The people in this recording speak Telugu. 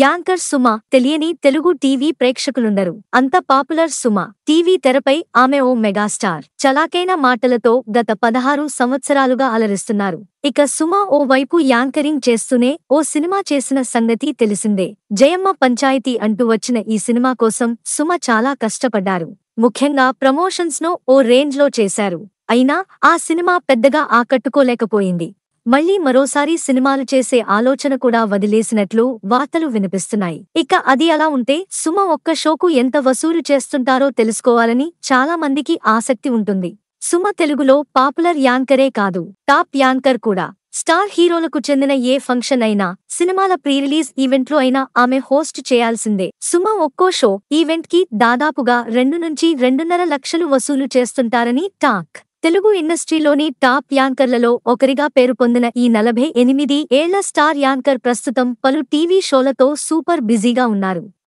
యాంకర్ సుమ తెలియని తెలుగు టీవీ ప్రేక్షకులుండరు అంత పాపులర్ సుమ టీవీ తెరపై ఆమె ఓ మెగాస్టార్ చలాకైన మాటలతో గత పదహారు సంవత్సరాలుగా అలరిస్తున్నారు ఇక సుమ ఓ వైపు యాంకరింగ్ చేస్తూనే ఓ సినిమా చేసిన సంగతి తెలిసిందే జయమ్మ పంచాయతీ అంటూ వచ్చిన ఈ సినిమా కోసం సుమ చాలా కష్టపడ్డారు ముఖ్యంగా ప్రమోషన్స్ ను ఓ రేంజ్ లో చేశారు అయినా ఆ సినిమా పెద్దగా ఆకట్టుకోలేకపోయింది మళ్లీ మరోసారి సినిమాలు చేసే ఆలోచన కూడా వదిలేసినట్లు వార్తలు వినిపిస్తున్నాయి ఇక అది అలా ఉంటే సుమ ఒక్క షోకు ఎంత వసూలు చేస్తుంటారో తెలుసుకోవాలని చాలా మందికి ఆసక్తి ఉంటుంది సుమ తెలుగులో పాపులర్ యాంకరే కాదు టాప్ యాంకర్ కూడా స్టార్ హీరోలకు చెందిన ఏ ఫంక్షన్ అయినా సినిమాల ప్రీరిలీజ్ ఈవెంట్లో అయినా ఆమె హోస్ట్ చేయాల్సిందే సుమ ఒక్కో షో ఈవెంట్ కి దాదాపుగా రెండు నుంచి రెండున్నర లక్షలు వసూలు చేస్తుంటారని టాక్ తెలుగు ఇండస్ట్రీలోని టాప్ యాంకర్లలో ఒకరిగా పేరు పొందిన ఈ నలభై ఎనిమిది ఏళ్ల స్టార్ యాంకర్ ప్రస్తుతం పలు టీవీ షోలతో సూపర్ బిజీగా ఉన్నారు